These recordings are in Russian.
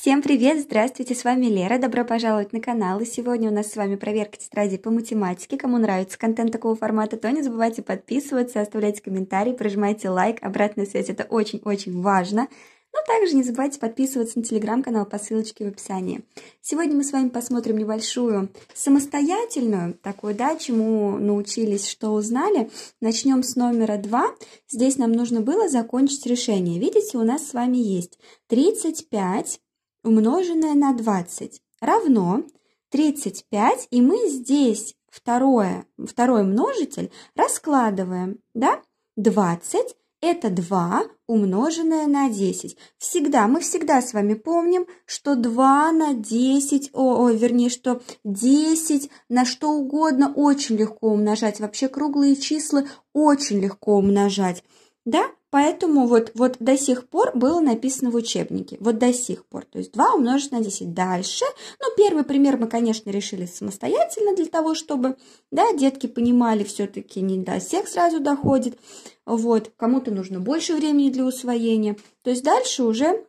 Всем привет, здравствуйте, с вами Лера, добро пожаловать на канал, и сегодня у нас с вами проверка тетради по математике, кому нравится контент такого формата, то не забывайте подписываться, оставлять комментарии, прожимайте лайк, обратная связь, это очень-очень важно, но также не забывайте подписываться на телеграм-канал по ссылочке в описании. Сегодня мы с вами посмотрим небольшую самостоятельную, такую, да, чему научились, что узнали. Начнем с номера 2. Здесь нам нужно было закончить решение. Видите, у нас с вами есть 35 умноженное на 20 равно 35, и мы здесь второе, второй множитель раскладываем, да? 20 – это 2 умноженное на 10. Всегда, мы всегда с вами помним, что 2 на 10, о, о, вернее, что 10 на что угодно очень легко умножать. Вообще круглые числа очень легко умножать, да? Поэтому вот, вот до сих пор было написано в учебнике. Вот до сих пор. То есть 2 умножить на 10. Дальше. Ну, первый пример мы, конечно, решили самостоятельно для того, чтобы, да, детки понимали, все-таки не до всех сразу доходит. Вот. Кому-то нужно больше времени для усвоения. То есть дальше уже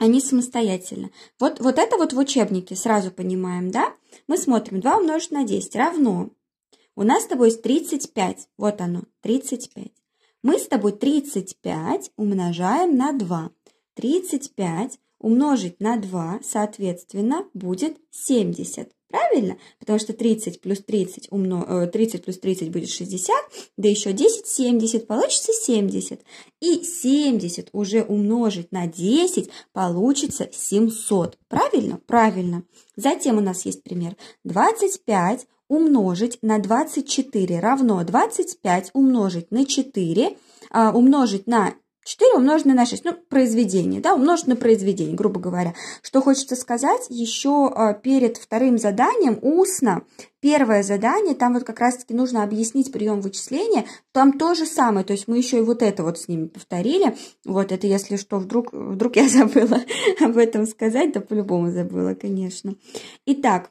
они самостоятельно. Вот, вот это вот в учебнике сразу понимаем, да? Мы смотрим. 2 умножить на 10 равно. У нас с тобой есть 35. Вот оно, 35. Мы с тобой 35 умножаем на 2. 35 умножить на 2, соответственно, будет 70. Правильно? Потому что 30 плюс 30, умно... 30 э, плюс 30 будет 60, да еще 10, 70, получится 70. И 70 уже умножить на 10 получится 700. Правильно? Правильно. Затем у нас есть пример. 25 умножить на 24 равно 25 умножить на 4 а, умножить на 4 умноженное на 6, ну, произведение, да, умножить на произведение, грубо говоря. Что хочется сказать, еще а, перед вторым заданием устно, первое задание, там вот как раз-таки нужно объяснить прием вычисления, там то же самое, то есть мы еще и вот это вот с ними повторили, вот это если что, вдруг, вдруг я забыла об этом сказать, да по-любому забыла, конечно. Итак,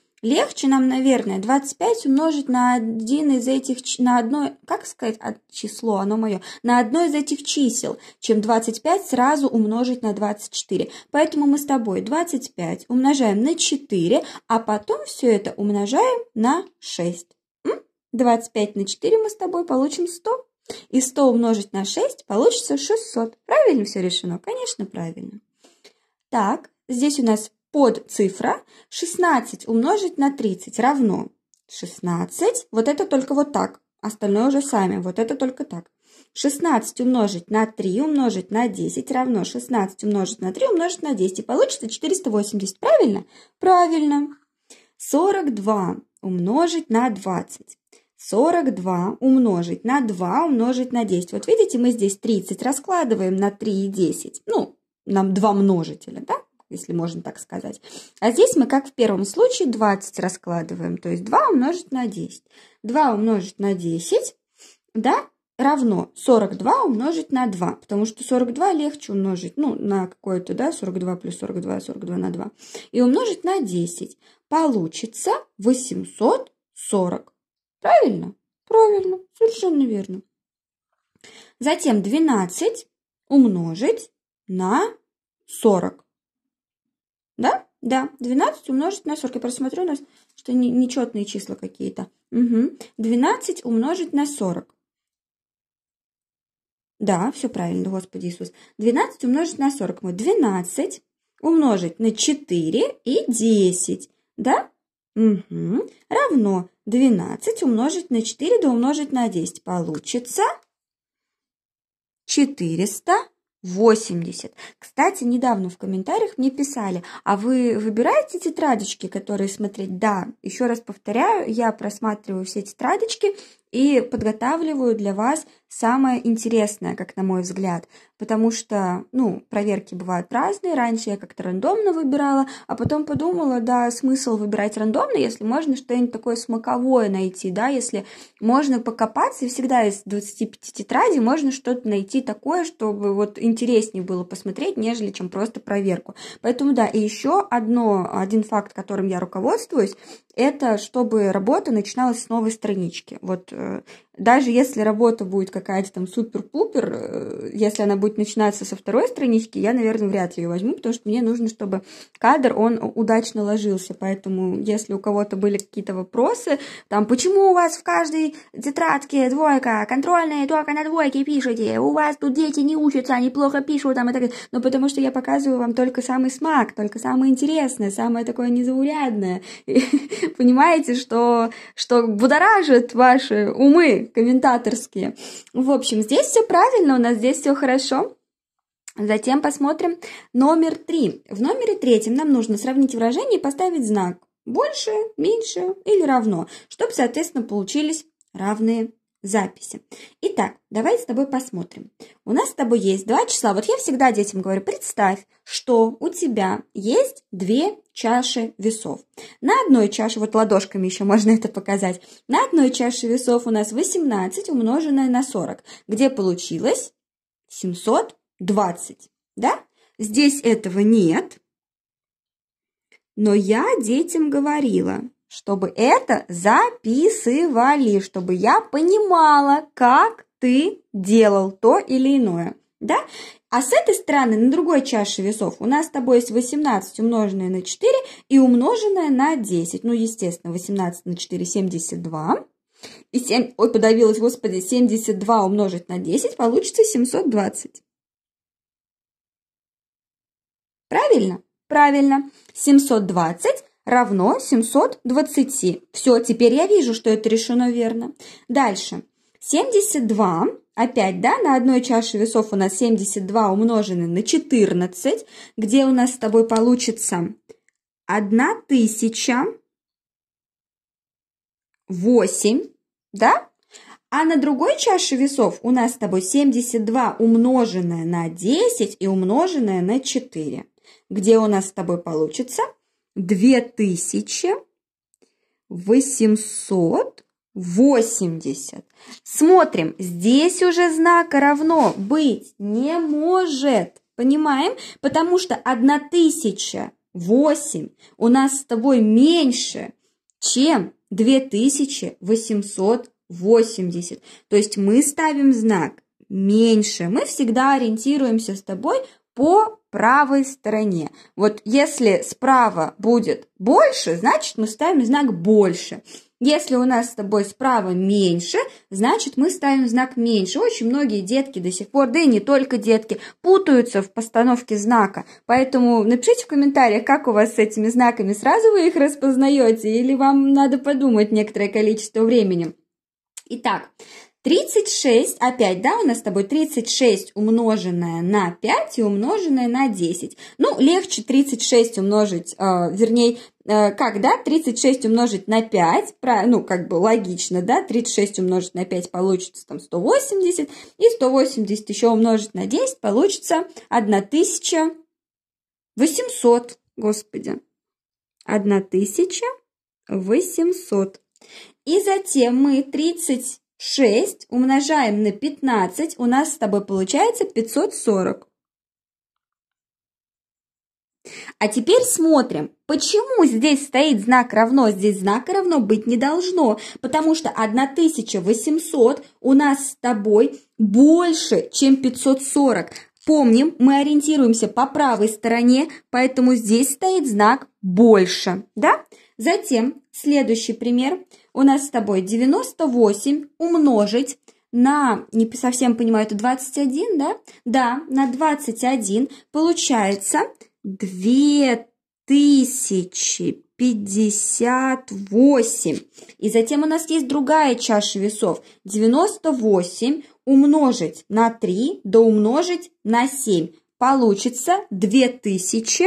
Легче нам, наверное, 25 умножить на один из этих, на одно, как сказать, число, оно мое, на одно из этих чисел, чем 25 сразу умножить на 24. Поэтому мы с тобой 25 умножаем на 4, а потом все это умножаем на 6. 25 на 4 мы с тобой получим 100. И 100 умножить на 6 получится 600. Правильно все решено? Конечно, правильно. Так, здесь у нас под цифра 16 умножить на 30 равно 16, вот это только вот так, остальное уже сами, вот это только так. 16 умножить на 3 умножить на 10 равно 16 умножить на 3 умножить на 10. И получится 480, правильно? Правильно. 42 умножить на 20. 42 умножить на 2 умножить на 10. Вот видите, мы здесь 30 раскладываем на 3 и 10. Ну, нам 2 множителя, да? если можно так сказать. А здесь мы, как в первом случае, 20 раскладываем, то есть 2 умножить на 10. 2 умножить на 10, да, равно 42 умножить на 2, потому что 42 легче умножить, ну, на какое-то, да, 42 плюс 42, 42 на 2, и умножить на 10. Получится 840. Правильно? Правильно, совершенно верно. Затем 12 умножить на 40. Да? Да. 12 умножить на 40. Я просмотрю у нас, что нечетные числа какие-то. Угу. 12 умножить на 40. Да, все правильно, Господи Иисус. 12 умножить на 40. Мы 12 умножить на 4 и 10. Да? Угу. Равно 12 умножить на 4 да умножить на 10. Получится 400 80. Кстати, недавно в комментариях мне писали, а вы выбираете тетрадочки, которые смотреть? Да, еще раз повторяю, я просматриваю все тетрадочки и подготавливаю для вас самое интересное, как на мой взгляд, потому что, ну, проверки бывают разные, раньше я как-то рандомно выбирала, а потом подумала, да, смысл выбирать рандомно, если можно что-нибудь такое смаковое найти, да, если можно покопаться, и всегда из 25 тетради можно что-то найти такое, чтобы вот интереснее было посмотреть, нежели чем просто проверку. Поэтому, да, и еще одно, один факт, которым я руководствуюсь, это чтобы работа начиналась с новой странички. Вот э, даже если работа будет какая-то там супер-пупер, э, если она будет начинаться со второй странички, я, наверное, вряд ли ее возьму, потому что мне нужно, чтобы кадр, он удачно ложился. Поэтому, если у кого-то были какие-то вопросы, там, почему у вас в каждой тетрадке двойка, контрольные только на двойке пишете, у вас тут дети не учатся, они плохо пишут, там, и так далее. Но ну, потому что я показываю вам только самый смак, только самое интересное, самое такое незаурядное. Понимаете, что, что будоражит ваши умы, комментаторские. В общем, здесь все правильно, у нас здесь все хорошо. Затем посмотрим номер три. В номере третьем нам нужно сравнить выражение и поставить знак больше, меньше или равно, чтобы, соответственно, получились равные записи. Итак, давай с тобой посмотрим. У нас с тобой есть два числа. Вот я всегда детям говорю, представь, что у тебя есть две чаши весов. На одной чаше, вот ладошками еще можно это показать, на одной чаше весов у нас 18 умноженное на 40, где получилось 720, да? Здесь этого нет, но я детям говорила, чтобы это записывали, чтобы я понимала, как ты делал то или иное да? А с этой стороны, на другой чаше весов, у нас с тобой есть 18 умноженное на 4 и умноженное на 10. Ну, естественно, 18 на 4 – 72. И 7, ой, подавилась, господи, 72 умножить на 10 получится 720. Правильно? Правильно. 720 равно 720. Все, теперь я вижу, что это решено верно. Дальше. 72 Опять, да, на одной чаше весов у нас 72 умножено на 14, где у нас с тобой получится 1008, да? А на другой чаше весов у нас с тобой 72 умноженное на 10 и умноженное на 4, где у нас с тобой получится 2800 80. Смотрим, здесь уже знак равно быть не может. Понимаем? Потому что 1008 у нас с тобой меньше, чем 2880. То есть мы ставим знак меньше. Мы всегда ориентируемся с тобой по правой стороне. Вот если справа будет больше, значит мы ставим знак больше. Если у нас с тобой справа меньше, значит мы ставим знак меньше. Очень многие детки до сих пор, да и не только детки, путаются в постановке знака. Поэтому напишите в комментариях, как у вас с этими знаками. Сразу вы их распознаете или вам надо подумать некоторое количество времени. Итак, 36, опять, да, у нас с тобой 36 умноженное на 5 и умноженное на 10. Ну, легче 36 умножить, э, вернее, э, как, да, 36 умножить на 5, про, ну, как бы логично, да, 36 умножить на 5 получится там 180, и 180 еще умножить на 10 получится 1800, господи, 1800. И затем мы 30 6 умножаем на 15, у нас с тобой получается 540. А теперь смотрим, почему здесь стоит знак равно, здесь знак равно быть не должно, потому что 1800 у нас с тобой больше, чем 540. Помним, мы ориентируемся по правой стороне, поэтому здесь стоит знак «больше». Да? Затем следующий пример – у нас с тобой 98 умножить на, не совсем понимаю, это 21, да? Да, на 21 получается 2058. И затем у нас есть другая чаша весов. 98 умножить на 3, да умножить на 7. Получится 2000.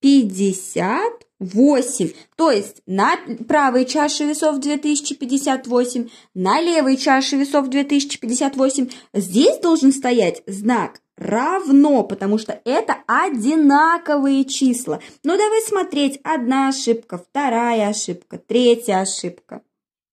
50 8. То есть на правой чаше весов 2058, на левой чаше весов 2058. Здесь должен стоять знак равно, потому что это одинаковые числа. Ну, давай смотреть. Одна ошибка, вторая ошибка, третья ошибка.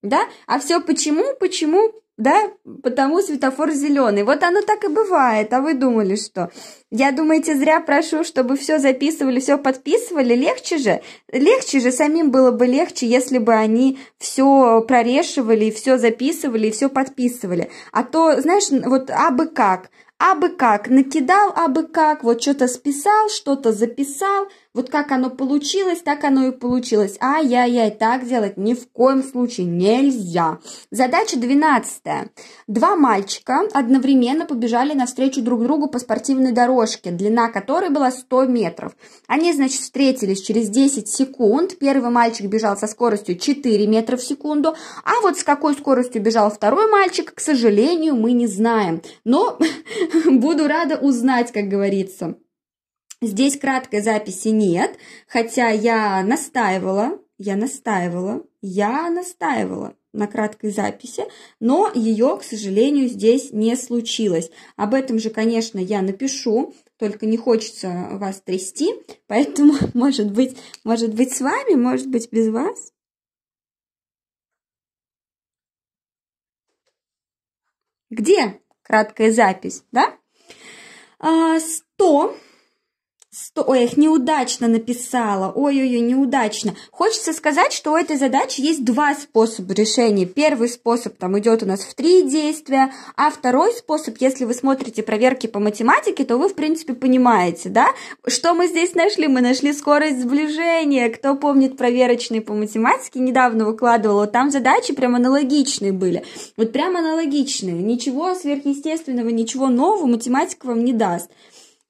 Да? А все почему? Почему? да, потому светофор зеленый. Вот оно так и бывает, а вы думали, что? Я думаете, зря прошу, чтобы все записывали, все подписывали? Легче же, легче же, самим было бы легче, если бы они все прорешивали, все записывали, все подписывали. А то, знаешь, вот абы как, абы как, накидал абы как, вот что-то списал, что-то записал – вот как оно получилось, так оно и получилось. Ай-яй-яй, так делать ни в коем случае нельзя. Задача 12. Два мальчика одновременно побежали навстречу друг другу по спортивной дорожке, длина которой была 100 метров. Они, значит, встретились через 10 секунд. Первый мальчик бежал со скоростью 4 метра в секунду. А вот с какой скоростью бежал второй мальчик, к сожалению, мы не знаем. Но буду рада узнать, как говорится. Здесь краткой записи нет, хотя я настаивала, я настаивала, я настаивала на краткой записи, но ее, к сожалению, здесь не случилось. Об этом же, конечно, я напишу, только не хочется вас трясти, поэтому, может быть, может быть с вами, может быть без вас. Где краткая запись, да? А, 100 Сто... Ой, их неудачно написала. Ой-ой-ой, неудачно. Хочется сказать, что у этой задачи есть два способа решения. Первый способ там идет у нас в три действия, а второй способ, если вы смотрите проверки по математике, то вы, в принципе, понимаете, да? Что мы здесь нашли? Мы нашли скорость сближения. Кто помнит проверочные по математике, недавно выкладывала, там задачи прям аналогичные были. Вот прям аналогичные. Ничего сверхъестественного, ничего нового математика вам не даст.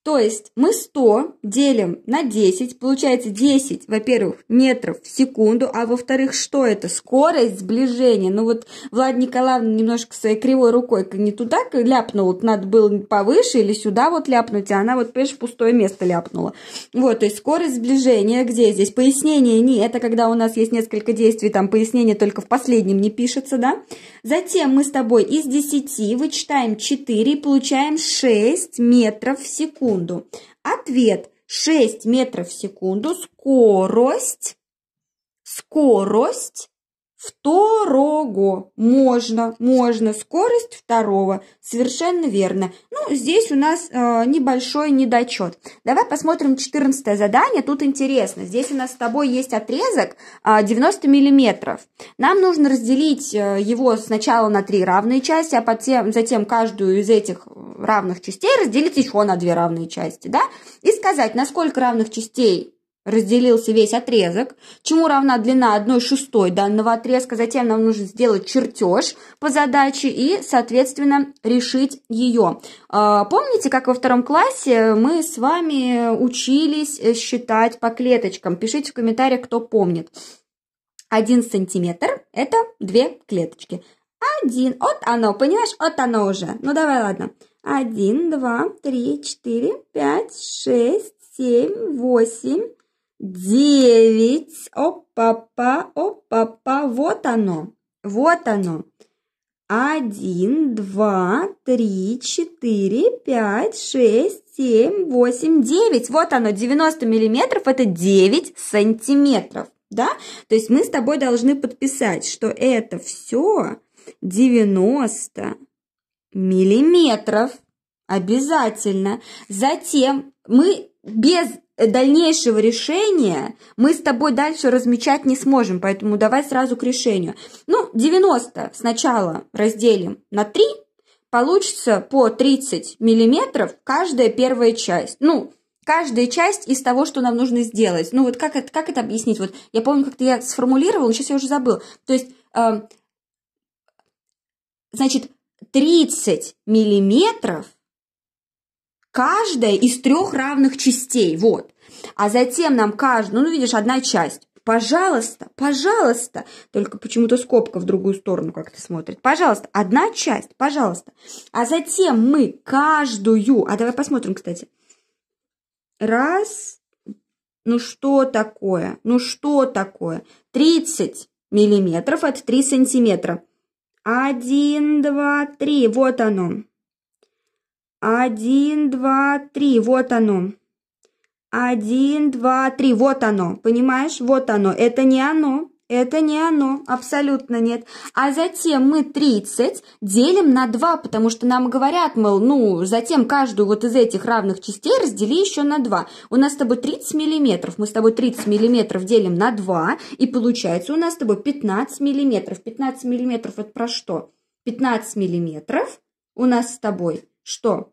То есть мы 100 делим на 10, получается 10, во-первых, метров в секунду, а во-вторых, что это? Скорость сближения. Ну вот Влад Николаевна немножко своей кривой рукой не туда ляпнула, вот надо было повыше или сюда вот ляпнуть, а она вот, понимаешь, в пустое место ляпнула. Вот, то есть скорость сближения, где здесь? Пояснение не, это когда у нас есть несколько действий, там пояснение только в последнем не пишется, да? Затем мы с тобой из 10 вычитаем 4 и получаем 6 метров в секунду секунду? Ответ 6 метров в секунду. Скорость, скорость Второго. Можно, можно. Скорость второго. Совершенно верно. Ну, здесь у нас э, небольшой недочет. Давай посмотрим 14 задание. Тут интересно. Здесь у нас с тобой есть отрезок э, 90 миллиметров. Нам нужно разделить э, его сначала на три равные части, а потом, затем каждую из этих равных частей разделить еще на две равные части. Да? И сказать, на сколько равных частей разделился весь отрезок, чему равна длина 1 шестой данного отрезка. Затем нам нужно сделать чертеж по задаче и, соответственно, решить ее. А, помните, как во втором классе мы с вами учились считать по клеточкам? Пишите в комментариях, кто помнит. 1 сантиметр – это две клеточки. Один. Вот оно, понимаешь? Вот оно уже. Ну, давай, ладно. Один, два, три, четыре, пять, шесть, семь, восемь, девять. Опа-па, опа-па, вот оно, вот оно. Один, два, три, четыре, пять, шесть, семь, восемь, девять. Вот оно, 90 миллиметров, это 9 сантиметров, да? То есть мы с тобой должны подписать, что это все 90 миллиметров, обязательно. Затем мы без дальнейшего решения мы с тобой дальше размечать не сможем, поэтому давай сразу к решению. Ну, 90 сначала разделим на 3, получится по 30 миллиметров каждая первая часть. Ну, каждая часть из того, что нам нужно сделать. Ну, вот как это, как это объяснить? Вот я помню, как-то я сформулировала, сейчас я уже забыл. То есть, э, значит, 30 миллиметров каждая из трех равных частей, вот. А затем нам каждую, ну, ну, видишь, одна часть. Пожалуйста, пожалуйста. Только почему-то скобка в другую сторону как-то смотрит. Пожалуйста, одна часть, пожалуйста. А затем мы каждую... А давай посмотрим, кстати. Раз. Ну что такое? Ну что такое? 30 миллиметров, это 3 сантиметра. Один, два, три. Вот оно. Один, два, три, вот оно. Один, два, три, вот оно. Понимаешь, вот оно. Это не оно. Это не оно, абсолютно нет. А затем мы 30 делим на 2, потому что нам говорят, мол, ну, затем каждую вот из этих равных частей раздели еще на 2. У нас с тобой 30 миллиметров, мы с тобой 30 миллиметров делим на 2, и получается у нас с тобой 15 миллиметров. 15 миллиметров это про что? 15 миллиметров у нас с тобой что?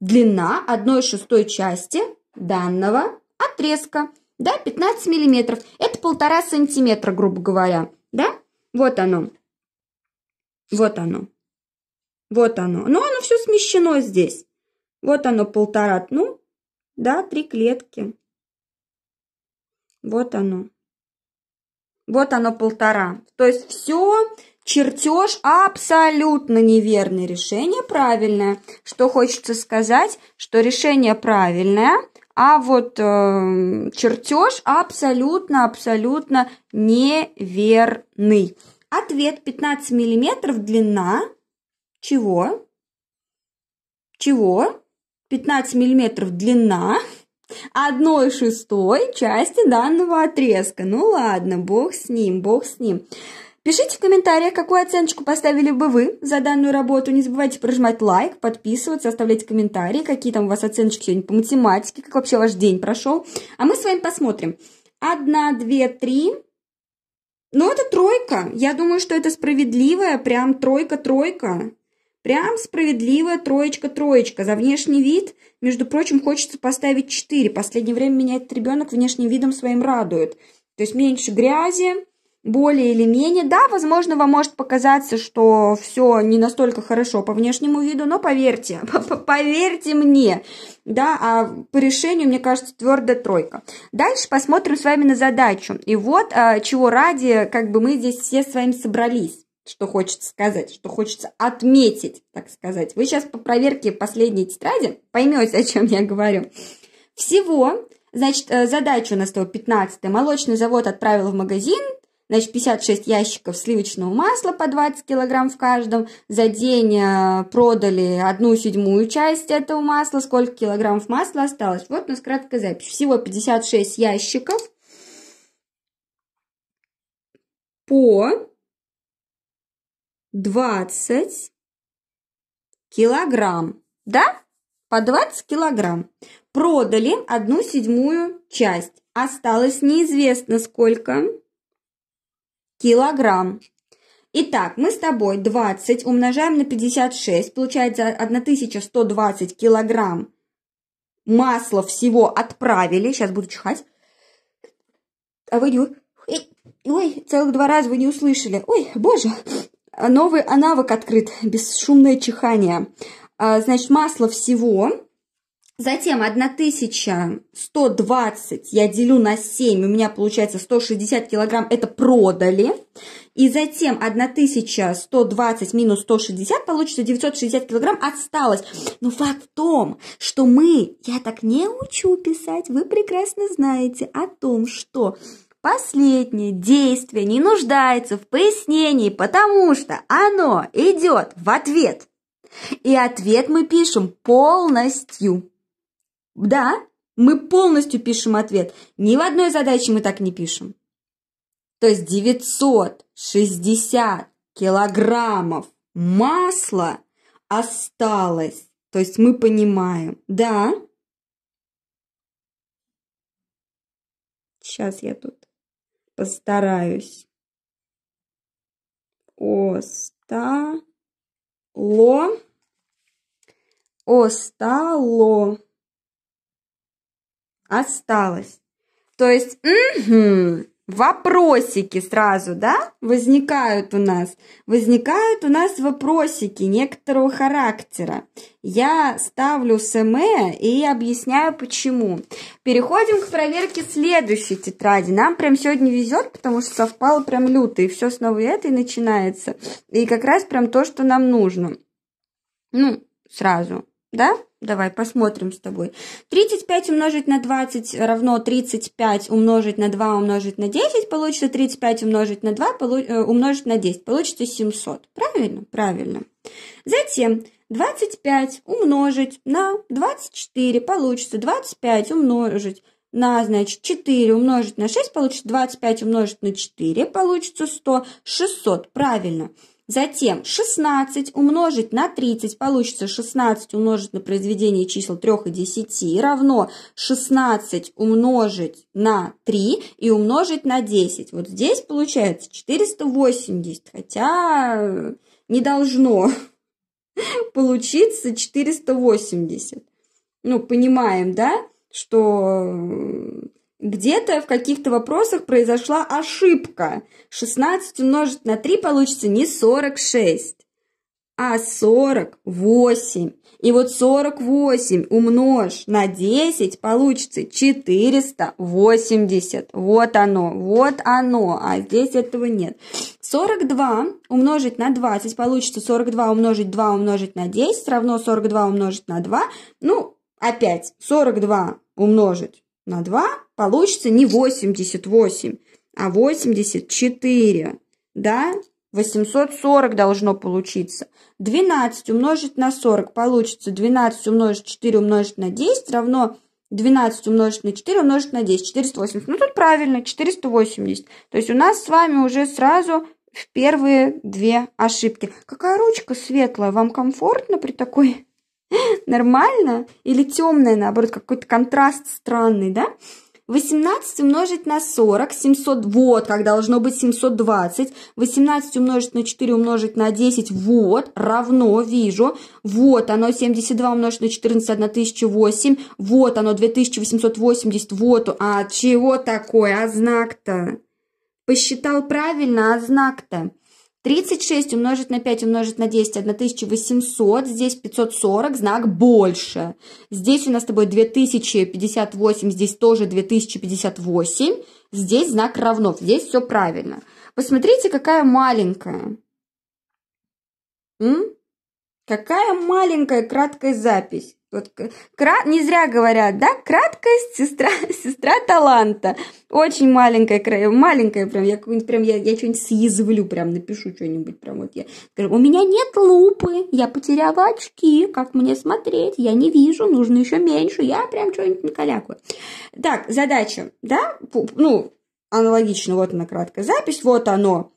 длина 1 шестой части данного отрезка. Да, 15 миллиметров. Это полтора сантиметра, грубо говоря. Да? Вот оно. Вот оно. Вот оно. Но оно все смещено здесь. Вот оно полтора, ну, да, три клетки. Вот оно. Вот оно полтора. То есть все чертеж абсолютно неверный, решение правильное. Что хочется сказать, что решение правильное, а вот э, чертеж абсолютно-абсолютно неверный. Ответ 15 миллиметров длина чего? Чего? 15 миллиметров длина одной шестой части данного отрезка. Ну ладно, бог с ним, бог с ним. Пишите в комментариях, какую оценочку поставили бы вы за данную работу. Не забывайте прожимать лайк, подписываться, оставлять комментарии, какие там у вас оценочки сегодня по математике, как вообще ваш день прошел. А мы с вами посмотрим. Одна, две, три. Ну, это тройка. Я думаю, что это справедливая, прям тройка-тройка. Прям справедливая троечка-троечка. За внешний вид, между прочим, хочется поставить 4. Последнее время меня этот ребенок внешним видом своим радует. То есть меньше грязи, более или менее. Да, возможно, вам может показаться, что все не настолько хорошо по внешнему виду, но поверьте, поверьте мне, да, а по решению, мне кажется, твердая тройка. Дальше посмотрим с вами на задачу. И вот а, чего ради, как бы мы здесь все с вами собрались что хочется сказать, что хочется отметить, так сказать. Вы сейчас по проверке последней тетради поймете, о чем я говорю. Всего Значит, э, задача у нас 115. Молочный завод отправил в магазин значит, 56 ящиков сливочного масла по 20 килограмм в каждом. За день э, продали одну седьмую часть этого масла. Сколько килограммов масла осталось? Вот у нас краткая запись. Всего 56 ящиков по 20 килограмм. Да? По 20 килограмм. Продали одну седьмую часть. Осталось неизвестно сколько килограмм. Итак, мы с тобой 20 умножаем на 56, получается 1120 килограмм масла всего отправили. Сейчас буду чихать. А вы не... Ой, целых два раза вы не услышали. Ой, боже, новый навык открыт, бесшумное чихание. А, значит, масло всего Затем 1120 я делю на 7, у меня получается 160 килограмм, это продали. И затем 1120 минус 160 получится 960 килограмм осталось. Но факт в том, что мы, я так не учу писать, вы прекрасно знаете о том, что последнее действие не нуждается в пояснении, потому что оно идет в ответ. И ответ мы пишем полностью. Да, мы полностью пишем ответ. Ни в одной задаче мы так не пишем. То есть 960 килограммов масла осталось. То есть мы понимаем. Да. Сейчас я тут постараюсь. Остало. Остало осталось. То есть, угу, вопросики сразу, да, возникают у нас. Возникают у нас вопросики некоторого характера. Я ставлю СМЭ и объясняю почему. Переходим к проверке следующей тетради. Нам прям сегодня везет, потому что совпало прям люто, и все снова это и начинается. И как раз прям то, что нам нужно. Ну, сразу, да? Давай посмотрим с тобой. 35 умножить на 20 равно 35 умножить на 2 умножить на 10. Получится 35 умножить на 2 э, умножить на 10. Получится 700. Правильно? Правильно. Затем 25 умножить на 24. Получится 25 умножить на, значит, 4 умножить на 6. Получится 25 умножить на 4. Получится 100. 600. Правильно. Правильно. Затем 16 умножить на 30, получится 16 умножить на произведение чисел 3 и 10, равно 16 умножить на 3 и умножить на 10. Вот здесь получается 480, хотя э, не должно получиться 480. Ну, понимаем, да, что э, где-то в каких-то вопросах произошла ошибка. 16 умножить на 3 получится не 46, а 48. И вот 48 умножь на 10 получится 480. Вот оно, вот оно, а здесь этого нет. 42 умножить на 20 получится 42 умножить 2 умножить на 10 равно 42 умножить на 2. Ну, опять 42 умножить на 2 получится не 88, а 84. Да? 840 должно получиться. 12 умножить на 40 получится 12 умножить 4 умножить на 10 равно 12 умножить на 4 умножить на 10. 480. Ну, тут правильно, 480. То есть у нас с вами уже сразу в первые две ошибки. Какая ручка светлая? Вам комфортно при такой нормально, или темное, наоборот, какой-то контраст странный, да? 18 умножить на 40, 700, вот, как должно быть 720. 18 умножить на 4 умножить на 10, вот, равно, вижу. Вот оно, 72 умножить на 14, 1008. Вот оно, 2880, вот. А чего такое, а знак-то? Посчитал правильно, а знак-то? 36 умножить на 5 умножить на 10 1800. Здесь 540, знак больше. Здесь у нас с тобой 2058, здесь тоже 2058. Здесь знак равно, здесь все правильно. Посмотрите, какая маленькая. М? Какая маленькая краткая запись. Вот, кра... Не зря говорят, да, краткость сестра, сестра таланта. Очень маленькая, кра... маленькая прям, я, прям, я, я что-нибудь съязвлю, прям напишу что-нибудь, прям вот я скажу, у меня нет лупы, я потеряла очки, как мне смотреть, я не вижу, нужно еще меньше, я прям что-нибудь накалякаю. Так, задача, да, ну, аналогично, вот она краткая запись, вот оно,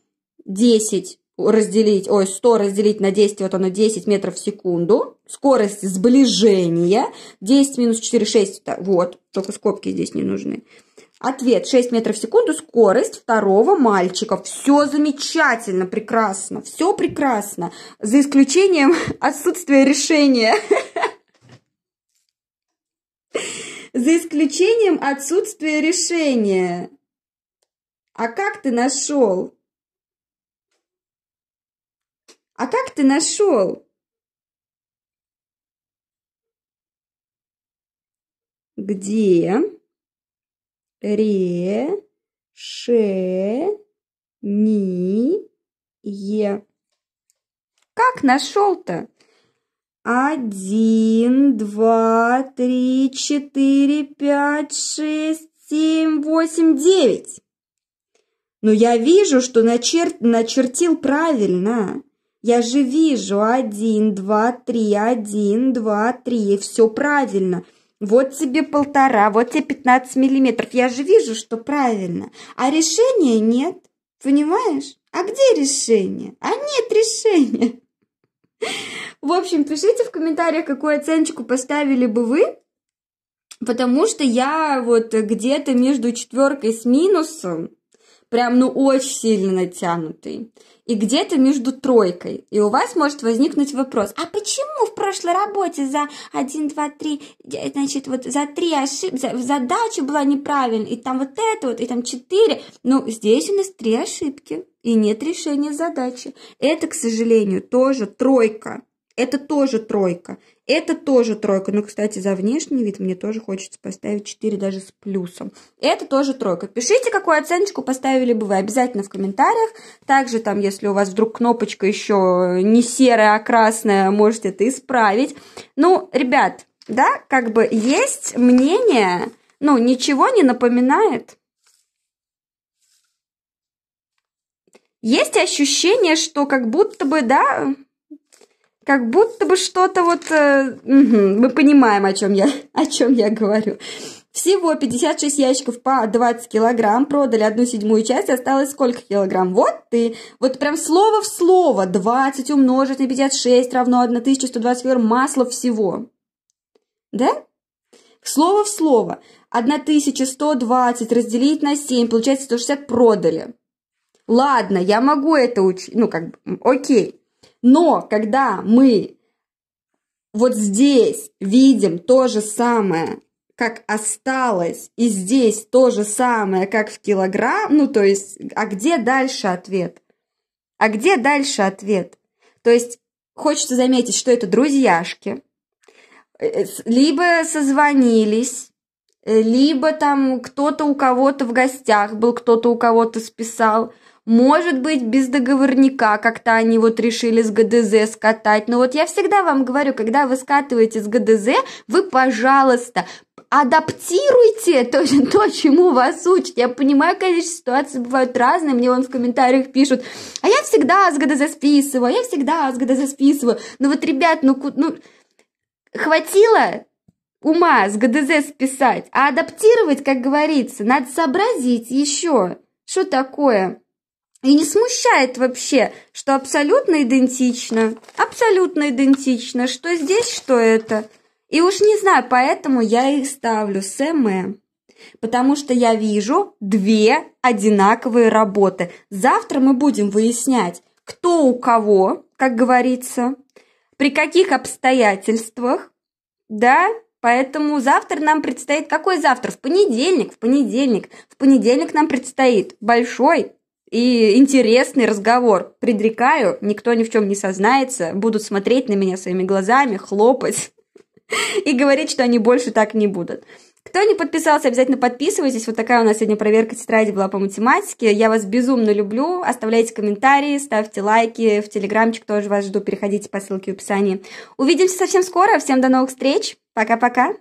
Десять разделить, ой, 100 разделить на 10, вот оно 10 метров в секунду. Скорость сближения 10 минус 4, 6, вот, только скобки здесь не нужны. Ответ 6 метров в секунду, скорость второго мальчика. Все замечательно, прекрасно, все прекрасно, за исключением отсутствия решения. За исключением отсутствия решения. А как ты нашел? А как ты нашел?» Где решение? Как нашел-то? Один, два, три, четыре, пять, шесть, семь, восемь, девять. Но я вижу, что начерт... начертил правильно. Я же вижу, один, два, три, один, два, три, все правильно. Вот тебе полтора, вот тебе 15 миллиметров. Я же вижу, что правильно. А решения нет, понимаешь? А где решение? А нет решения. В общем, пишите в комментариях, какую оценочку поставили бы вы, потому что я вот где-то между четверкой с минусом прям, ну, очень сильно натянутый, и где-то между тройкой. И у вас может возникнуть вопрос, а почему в прошлой работе за 1, 2, 3, значит, вот за 3 ошибки, за, задача была неправильной и там вот это вот, и там 4. Ну, здесь у нас 3 ошибки, и нет решения задачи. Это, к сожалению, тоже тройка. Это тоже тройка. Это тоже тройка. Ну, кстати, за внешний вид мне тоже хочется поставить 4 даже с плюсом. Это тоже тройка. Пишите, какую оценочку поставили бы вы обязательно в комментариях. Также там, если у вас вдруг кнопочка еще не серая, а красная, можете это исправить. Ну, ребят, да, как бы есть мнение, ну, ничего не напоминает. Есть ощущение, что как будто бы, да, как будто бы что-то вот... Э, угу, мы понимаем, о чем, я, о чем я говорю. Всего 56 ящиков по 20 килограмм, продали одну седьмую часть, осталось сколько килограмм? Вот ты, вот прям слово в слово, 20 умножить на 56 равно 1120 килограмм, масла всего. Да? Слово в слово, 1120 разделить на 7, получается 160 продали. Ладно, я могу это учить, ну как бы, окей. Но когда мы вот здесь видим то же самое, как осталось, и здесь то же самое, как в килограмм, ну то есть, а где дальше ответ? А где дальше ответ? То есть хочется заметить, что это друзьяшки, э, либо созвонились, э, либо там кто-то у кого-то в гостях был, кто-то у кого-то списал – может быть, без договорника как-то они вот решили с ГДЗ скатать. Но вот я всегда вам говорю, когда вы скатываете с ГДЗ, вы, пожалуйста, адаптируйте то, то, чему вас учат. Я понимаю, конечно, ситуации бывают разные. Мне вон в комментариях пишут, а я всегда с ГДЗ списываю, а я всегда с ГДЗ списываю. Но ну вот, ребят, ну, ну хватило ума с ГДЗ списать, а адаптировать, как говорится, надо сообразить еще, что такое. И не смущает вообще, что абсолютно идентично, абсолютно идентично, что здесь, что это. И уж не знаю, поэтому я их ставлю с ММ. Потому что я вижу две одинаковые работы. Завтра мы будем выяснять, кто у кого, как говорится, при каких обстоятельствах, да, Поэтому завтра нам предстоит... Какой завтра? В понедельник, в понедельник. В понедельник нам предстоит большой и интересный разговор. Предрекаю, никто ни в чем не сознается, будут смотреть на меня своими глазами, хлопать и говорить, что они больше так не будут. Кто не подписался, обязательно подписывайтесь. Вот такая у нас сегодня проверка тетради была по математике. Я вас безумно люблю. Оставляйте комментарии, ставьте лайки. В телеграмчик тоже вас жду. Переходите по ссылке в описании. Увидимся совсем скоро. Всем до новых встреч. Пока-пока.